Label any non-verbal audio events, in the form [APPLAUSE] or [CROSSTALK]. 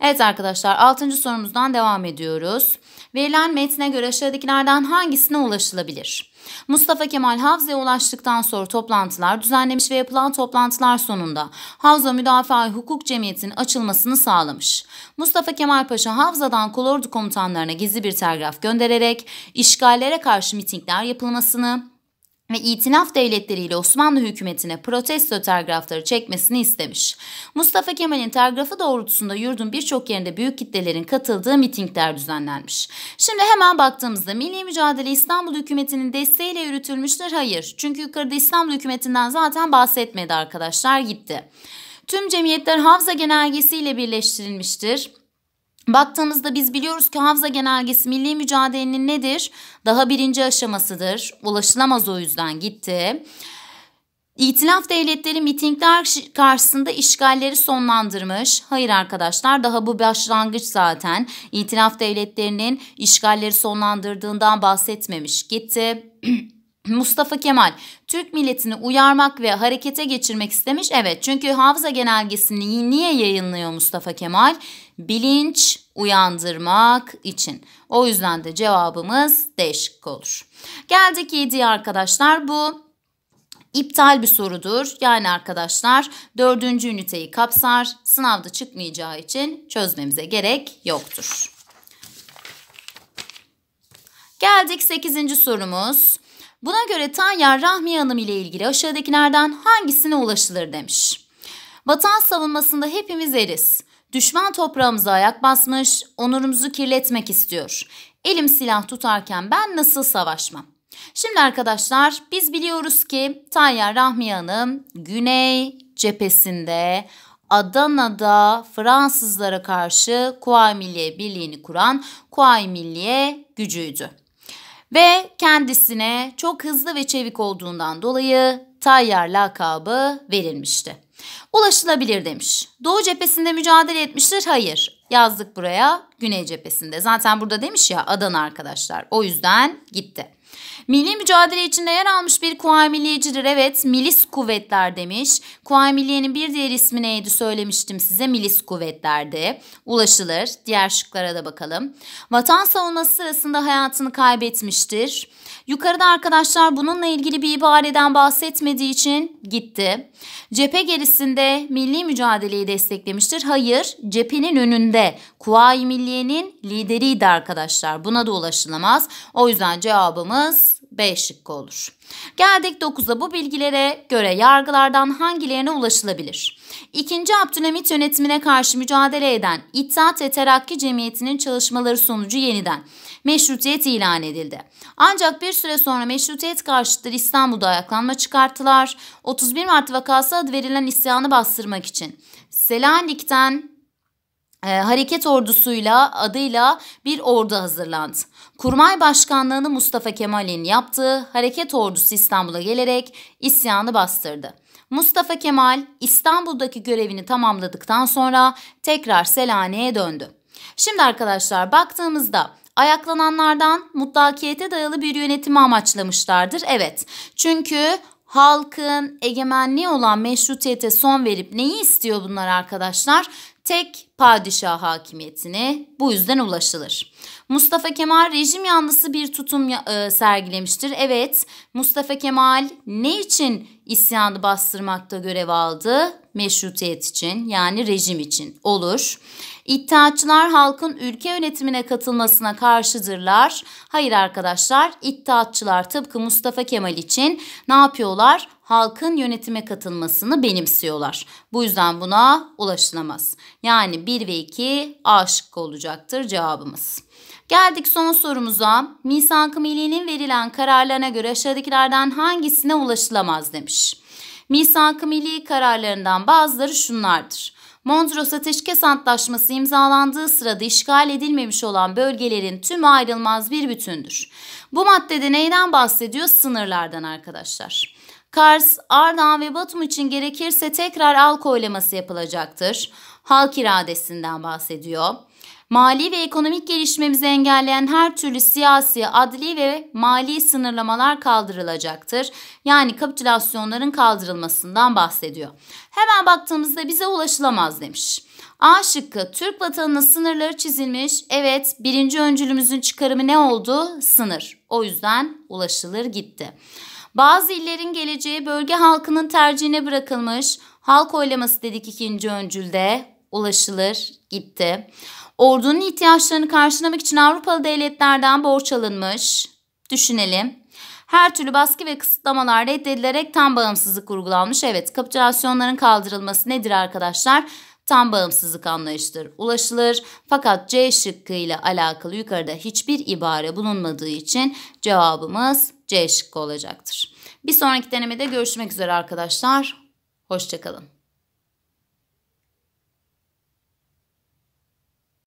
Evet arkadaşlar 6. sorumuzdan devam ediyoruz. Verilen metne göre aşağıdakilerden hangisine ulaşılabilir? Mustafa Kemal Havza'ya ulaştıktan sonra toplantılar düzenlemiş ve yapılan toplantılar sonunda Havza Müdafaa Hukuk Cemiyeti'nin açılmasını sağlamış. Mustafa Kemal Paşa Havza'dan kolordu komutanlarına gizli bir telgraf göndererek işgallere karşı mitingler yapılmasını, ve itinaf devletleriyle Osmanlı hükümetine protesto telgrafları çekmesini istemiş. Mustafa Kemal'in telgrafı doğrultusunda yurdun birçok yerinde büyük kitlelerin katıldığı mitingler düzenlenmiş. Şimdi hemen baktığımızda milli mücadele İstanbul hükümetinin desteğiyle yürütülmüştür? Hayır. Çünkü yukarıda İstanbul hükümetinden zaten bahsetmedi arkadaşlar gitti. Tüm cemiyetler Havza Genelgesi ile birleştirilmiştir. Baktığımızda biz biliyoruz ki Havza Genelgesi milli mücadelenin nedir? Daha birinci aşamasıdır. Ulaşılamaz o yüzden gitti. İtilaf devletleri mitingler karşısında işgalleri sonlandırmış. Hayır arkadaşlar daha bu başlangıç zaten. İtilaf devletlerinin işgalleri sonlandırdığından bahsetmemiş. Gitti. [CLEARS THROAT] Mustafa Kemal Türk milletini uyarmak ve harekete geçirmek istemiş. Evet çünkü Havza Genelgesi'ni niye yayınlıyor Mustafa Kemal? Bilinç uyandırmak için. O yüzden de cevabımız D şıkkı olur. Geldik 7'ye arkadaşlar bu iptal bir sorudur. Yani arkadaşlar dördüncü üniteyi kapsar. Sınavda çıkmayacağı için çözmemize gerek yoktur. Geldik 8. sorumuz. Buna göre Tanya Rahmiye Hanım ile ilgili aşağıdakilerden hangisine ulaşılır demiş. Vatan savunmasında hepimiz eriz. Düşman toprağımıza ayak basmış, onurumuzu kirletmek istiyor. Elim silah tutarken ben nasıl savaşmam? Şimdi arkadaşlar biz biliyoruz ki Tayyar Rahmiye Hanım Güney cephesinde Adana'da Fransızlara karşı Kuvayi Milliye Birliği'ni kuran Kuvayi Milliye gücüydü. Ve kendisine çok hızlı ve çevik olduğundan dolayı Tayyar lakabı verilmişti. Ulaşılabilir demiş. Doğu cephesinde mücadele etmiştir. Hayır. Yazdık buraya güney cephesinde. Zaten burada demiş ya Adana arkadaşlar. O yüzden gitti. Milli mücadele içinde yer almış bir kuvayi milliyecidir. Evet milis kuvvetler demiş. Kuvayi milliyenin bir diğer ismi neydi söylemiştim size. Milis kuvvetlerdi. Ulaşılır. Diğer şıklara da bakalım. Vatan savunması sırasında hayatını kaybetmiştir. Yukarıda arkadaşlar bununla ilgili bir ibareden bahsetmediği için gitti. Cephe gerisinde milli mücadeleyi desteklemiştir. Hayır cephenin önünde Kuvayi Milliye'nin lideriydi arkadaşlar. Buna da ulaşılamaz. O yüzden cevabımı cevabımız B şıkkı olur. Geldik 9'a bu bilgilere göre yargılardan hangilerine ulaşılabilir? 2. Abdülhamit yönetimine karşı mücadele eden İttihat ve Terakki Cemiyeti'nin çalışmaları sonucu yeniden meşrutiyet ilan edildi. Ancak bir süre sonra meşrutiyet karşıtları İstanbul'da ayaklanma çıkarttılar. 31 Mart vakası adı verilen isyanı bastırmak için Selanik'ten e, hareket ordusuyla adıyla bir ordu hazırlandı. Kurmay Başkanlığını Mustafa Kemal'in yaptığı hareket ordusu İstanbul'a gelerek isyanı bastırdı. Mustafa Kemal İstanbul'daki görevini tamamladıktan sonra tekrar Selanik'e döndü. Şimdi arkadaşlar baktığımızda ayaklananlardan mutlakiyete dayalı bir yönetimi amaçlamışlardır. Evet çünkü halkın egemenliği olan meşrutiyete son verip neyi istiyor bunlar arkadaşlar? tek padişah hakimiyetine bu yüzden ulaşılır. Mustafa Kemal rejim yanlısı bir tutum e, sergilemiştir. Evet Mustafa Kemal ne için isyanı bastırmakta görev aldı? Meşrutiyet için yani rejim için olur. İttihatçılar halkın ülke yönetimine katılmasına karşıdırlar. Hayır arkadaşlar İttihatçılar tıpkı Mustafa Kemal için ne yapıyorlar? halkın yönetime katılmasını benimsiyorlar. Bu yüzden buna ulaşılamaz. Yani 1 ve 2 aşık olacaktır cevabımız. Geldik son sorumuza. Misak-ı Milli'nin verilen kararlarına göre aşağıdakilerden hangisine ulaşılamaz demiş. Misak-ı Milli kararlarından bazıları şunlardır. Mondros Ateşkes Antlaşması imzalandığı sırada işgal edilmemiş olan bölgelerin tüm ayrılmaz bir bütündür. Bu maddede neyden bahsediyor? Sınırlardan arkadaşlar. Kars, Ardahan ve Batum için gerekirse tekrar al oylaması yapılacaktır. Halk iradesinden bahsediyor. Mali ve ekonomik gelişmemizi engelleyen her türlü siyasi, adli ve mali sınırlamalar kaldırılacaktır. Yani kapitülasyonların kaldırılmasından bahsediyor. Hemen baktığımızda bize ulaşılamaz demiş. A şıkkı Türk vatanının sınırları çizilmiş. Evet birinci öncülümüzün çıkarımı ne oldu? Sınır. O yüzden ulaşılır gitti. Bazı illerin geleceği bölge halkının tercihine bırakılmış. Halk oylaması dedik ikinci öncülde. Ulaşılır gitti. Ordunun ihtiyaçlarını karşılamak için Avrupalı devletlerden borç alınmış. Düşünelim. Her türlü baskı ve kısıtlamalar reddedilerek tam bağımsızlık kurgulanmış. Evet kapitülasyonların kaldırılması nedir arkadaşlar? tam bağımsızlık anlayışıdır. Ulaşılır fakat C şıkkı ile alakalı yukarıda hiçbir ibare bulunmadığı için cevabımız C şıkkı olacaktır. Bir sonraki denemede görüşmek üzere arkadaşlar. Hoşçakalın.